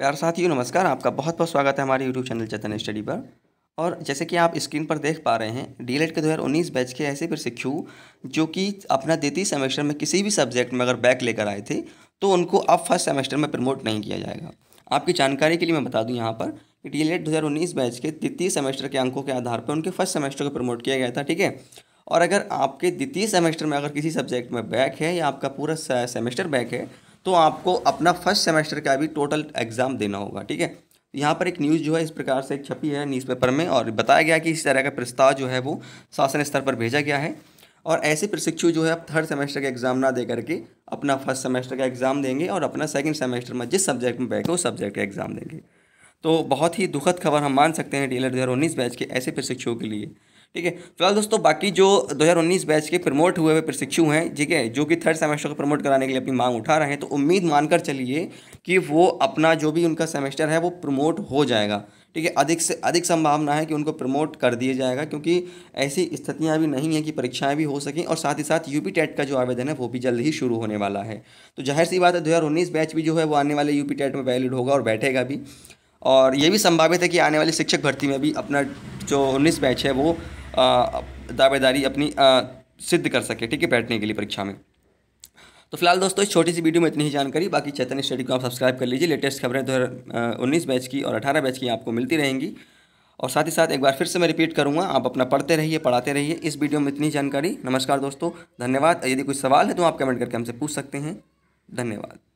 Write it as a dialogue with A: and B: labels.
A: प्यार साथियों नमस्कार आपका बहुत बहुत स्वागत है हमारे यूट्यूब चैनल चतन स्टडी पर और जैसे कि आप स्क्रीन पर देख पा रहे हैं डी के दो हज़ार उन्नीस बैच के ऐसे प्रशिक्षु जो कि अपना द्वितीय सेमेस्टर में किसी भी सब्जेक्ट में अगर बैक लेकर आए थे तो उनको अब फर्स्ट सेमेस्टर में प्रमोट नहीं किया जाएगा आपकी जानकारी के लिए मैं बता दूं यहाँ पर कि डी एलेट बैच के द्वितीय सेमेस्टर के अंकों के आधार पर उनके फर्स्ट सेमेस्टर को प्रमोट किया गया था ठीक है और अगर आपके द्वितीय सेमेस्टर में अगर किसी सब्जेक्ट में बैक है या आपका पूरा सेमेस्टर बैक है तो आपको अपना फर्स्ट सेमेस्टर का भी टोटल एग्ज़ाम देना होगा ठीक है तो यहाँ पर एक न्यूज़ जो है इस प्रकार से एक छपी है न्यूज़पेपर में और बताया गया कि इस तरह का प्रस्ताव जो है वो शासन स्तर पर भेजा गया है और ऐसे प्रशिक्षु जो है अब थर्ड सेमेस्टर का एग्ज़ाम ना दे करके अपना फर्स्ट सेमेस्टर का एग्ज़ाम देंगे और अपना सेकंड सेमेस्टर में जिस सब्जेक्ट में बैठे उस सब्जेक्ट का एग्ज़ाम देंगे तो बहुत ही दुखद खबर हम मान सकते हैं हज़ार उन्नीस बैच के ऐसे प्रशिक्षुओं के लिए ठीक है फिलहाल दोस्तों बाकी जो 2019 बैच के प्रमोट हुए हुए प्रशिक्षु हैं ठीक है जो कि थर्ड सेमेस्टर को प्रमोट कराने के लिए अपनी मांग उठा रहे हैं तो उम्मीद मानकर चलिए कि वो अपना जो भी उनका सेमेस्टर है वो प्रमोट हो जाएगा ठीक है अधिक से अधिक संभावना है कि उनको प्रमोट कर दिया जाएगा क्योंकि ऐसी स्थितियाँ भी नहीं हैं कि परीक्षाएं भी हो सकें और साथ ही साथ यूपी टेट का जो आवेदन है वो भी जल्द ही शुरू होने वाला है तो जाहिर सी बात है दो बैच भी जो है वो आने वाले यूपी टेट में वैलिड होगा और बैठेगा भी और ये भी संभावित है कि आने वाली शिक्षक भर्ती में भी अपना जो उन्नीस बैच है वो दावेदारी अपनी सिद्ध कर सके ठीक है बैठने के लिए परीक्षा में तो फिलहाल दोस्तों इस छोटी सी वीडियो में इतनी ही जानकारी बाकी चैतन्य स्टडी को आप सब्सक्राइब कर लीजिए लेटेस्ट खबरें दो हज़ार बैच की और अठारह बैच की आपको मिलती रहेंगी और साथ ही साथ एक बार फिर से मैं रिपीट करूँगा आप अपना पढ़ते रहिए पढ़ाते रहिए इस वीडियो में इतनी जानकारी नमस्कार दोस्तों धन्यवाद यदि कोई सवाल है तो आप कमेंट करके हमसे पूछ सकते हैं धन्यवाद